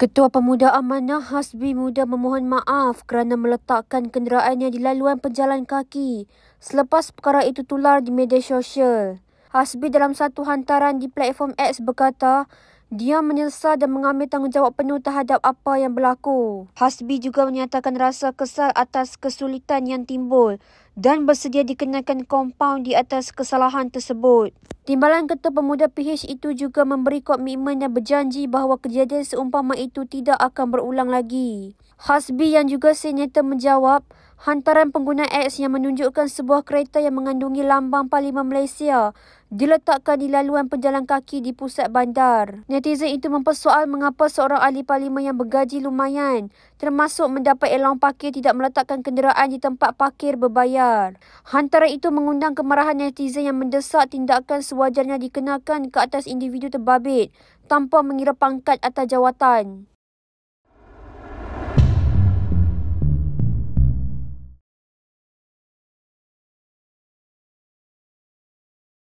Ketua Pemuda Amanah Hasbi Muda memohon maaf kerana meletakkan kenderaannya di laluan pejalan kaki selepas perkara itu tular di media sosial. Hasbi dalam satu hantaran di platform X berkata, dia menyesal dan mengambil tanggungjawab penuh terhadap apa yang berlaku. Hasbi juga menyatakan rasa kesal atas kesulitan yang timbul dan bersedia dikenakan kompaun di atas kesalahan tersebut. Timbalan Ketua Pemuda PH itu juga memberi komitmen dan berjanji bahawa kejadian seumpama itu tidak akan berulang lagi. Hasbi yang juga senator menjawab, hantaran pengguna X yang menunjukkan sebuah kereta yang mengandungi lambang Parlimen Malaysia diletakkan di laluan pejalan kaki di pusat bandar. Netizen itu mempersoal mengapa seorang ahli parlimen yang bergaji lumayan termasuk mendapat elang parkir tidak meletakkan kenderaan di tempat parkir berbayar liar. Hantaran itu mengundang kemarahan netizen yang mendesak tindakan sewajarnya dikenakan ke atas individu terbabit tanpa mengira pangkat atau jawatan.